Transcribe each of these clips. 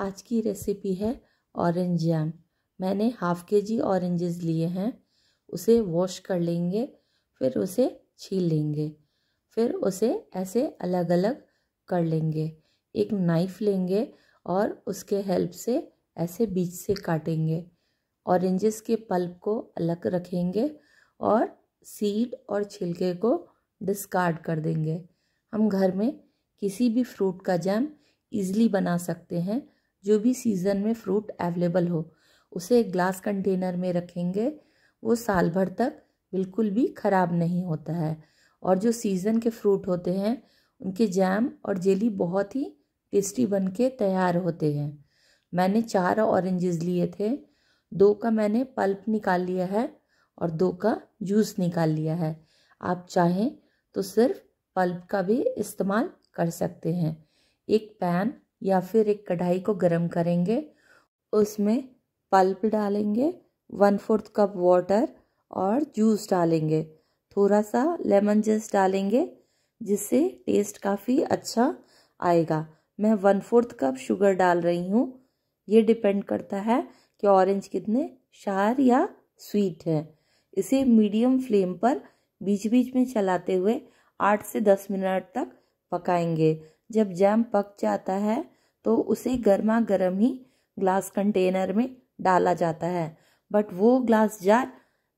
आज की रेसिपी है ऑरेंज जैम मैंने हाफ़ के जी ऑरेंजेस लिए हैं उसे वॉश कर लेंगे फिर उसे छील लेंगे फिर उसे ऐसे अलग अलग कर लेंगे एक नाइफ़ लेंगे और उसके हेल्प से ऐसे बीच से काटेंगे ऑरेंजेस के पल्प को अलग रखेंगे और सीड और छिलके को डिस्कार्ड कर देंगे हम घर में किसी भी फ्रूट का जैम ईज़िली बना सकते हैं जो भी सीज़न में फ्रूट अवेलेबल हो उसे एक ग्लास कंटेनर में रखेंगे वो साल भर तक बिल्कुल भी ख़राब नहीं होता है और जो सीज़न के फ्रूट होते हैं उनके जैम और जेली बहुत ही टेस्टी बन के तैयार होते हैं मैंने चार ऑरेंजेस लिए थे दो का मैंने पल्प निकाल लिया है और दो का जूस निकाल लिया है आप चाहें तो सिर्फ पल्प का भी इस्तेमाल कर सकते हैं एक पैन या फिर एक कढ़ाई को गर्म करेंगे उसमें पल्प डालेंगे वन फोर्थ कप वाटर और जूस डालेंगे थोड़ा सा लेमन जूस डालेंगे जिससे टेस्ट काफ़ी अच्छा आएगा मैं वन फोर्थ कप शुगर डाल रही हूँ ये डिपेंड करता है कि ऑरेंज कितने शार या स्वीट है इसे मीडियम फ्लेम पर बीच बीच में चलाते हुए आठ से दस मिनट तक पकाएंगे जब जैम पक जाता है तो उसे गर्मा गर्म ही ग्लास कंटेनर में डाला जाता है बट वो ग्लास जार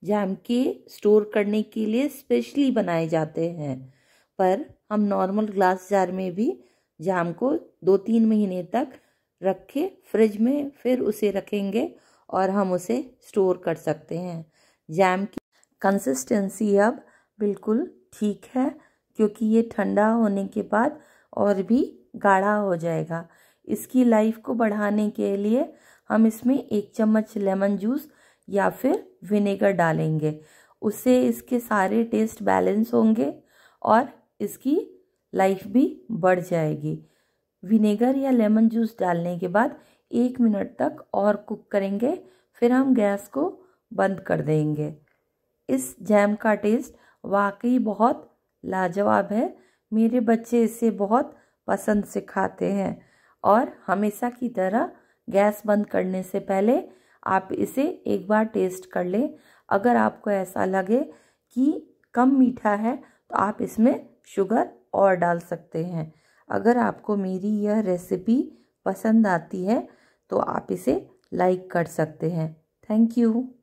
जैम के स्टोर करने के लिए स्पेशली बनाए जाते हैं पर हम नॉर्मल ग्लास जार में भी जैम को दो तीन महीने तक रखे फ्रिज में फिर उसे रखेंगे और हम उसे स्टोर कर सकते हैं जैम की कंसिस्टेंसी अब बिल्कुल ठीक है क्योंकि ये ठंडा होने के बाद और भी गाढ़ा हो जाएगा इसकी लाइफ को बढ़ाने के लिए हम इसमें एक चम्मच लेमन जूस या फिर विनेगर डालेंगे उससे इसके सारे टेस्ट बैलेंस होंगे और इसकी लाइफ भी बढ़ जाएगी विनेगर या लेमन जूस डालने के बाद एक मिनट तक और कुक करेंगे फिर हम गैस को बंद कर देंगे इस जैम का टेस्ट वाकई बहुत लाजवाब है मेरे बच्चे इसे बहुत पसंद से खाते हैं और हमेशा की तरह गैस बंद करने से पहले आप इसे एक बार टेस्ट कर लें अगर आपको ऐसा लगे कि कम मीठा है तो आप इसमें शुगर और डाल सकते हैं अगर आपको मेरी यह रेसिपी पसंद आती है तो आप इसे लाइक कर सकते हैं थैंक यू